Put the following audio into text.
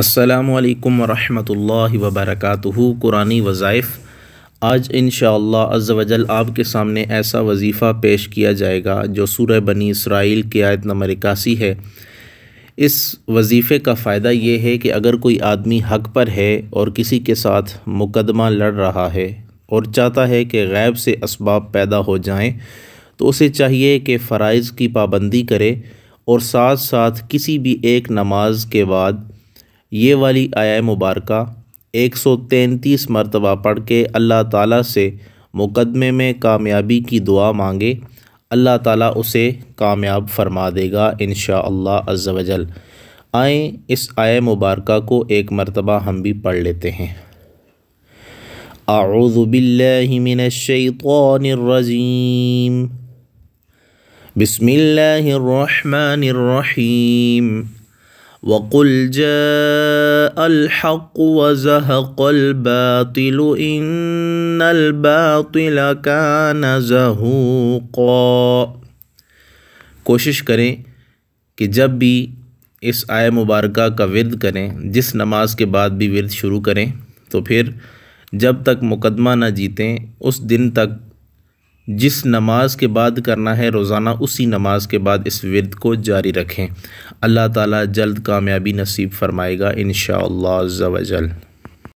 السلام علیکم ورحمۃ اللہ وبرکاتہ قرآن وظائف آج انشاءاللہ عز و جل وجل آپ کے سامنے ایسا وظیفہ پیش کیا جائے گا جو سورہ بنی اسرائیل کی آیت نمبر اکاسی ہے اس وظیفے کا فائدہ یہ ہے کہ اگر کوئی آدمی حق پر ہے اور کسی کے ساتھ مقدمہ لڑ رہا ہے اور چاہتا ہے کہ غیب سے اسباب پیدا ہو جائیں تو اسے چاہیے کہ فرائض کی پابندی کرے اور ساتھ ساتھ کسی بھی ایک نماز کے بعد یہ والی آئے مبارکہ ایک سو تینتیس مرتبہ پڑھ کے اللہ تعالیٰ سے مقدمے میں کامیابی کی دعا مانگے اللہ تعالیٰ اسے کامیاب فرما دے گا انشاءاللہ عز و جل آئیں اس آئے مبارکہ کو ایک مرتبہ ہم بھی پڑھ لیتے ہیں اعوذ باللہ من الشیطان الرجیم بسم اللہ الرحمن الرحیم وقل الباطل تلبا الباطل کان زهوقا کوشش کریں کہ جب بھی اس آئے مبارکہ کا ورد کریں جس نماز کے بعد بھی ورد شروع کریں تو پھر جب تک مقدمہ نہ جیتیں اس دن تک جس نماز کے بعد کرنا ہے روزانہ اسی نماز کے بعد اس ورد کو جاری رکھیں اللہ تعالیٰ جلد کامیابی نصیب فرمائے گا انشاءاللہ عز و جل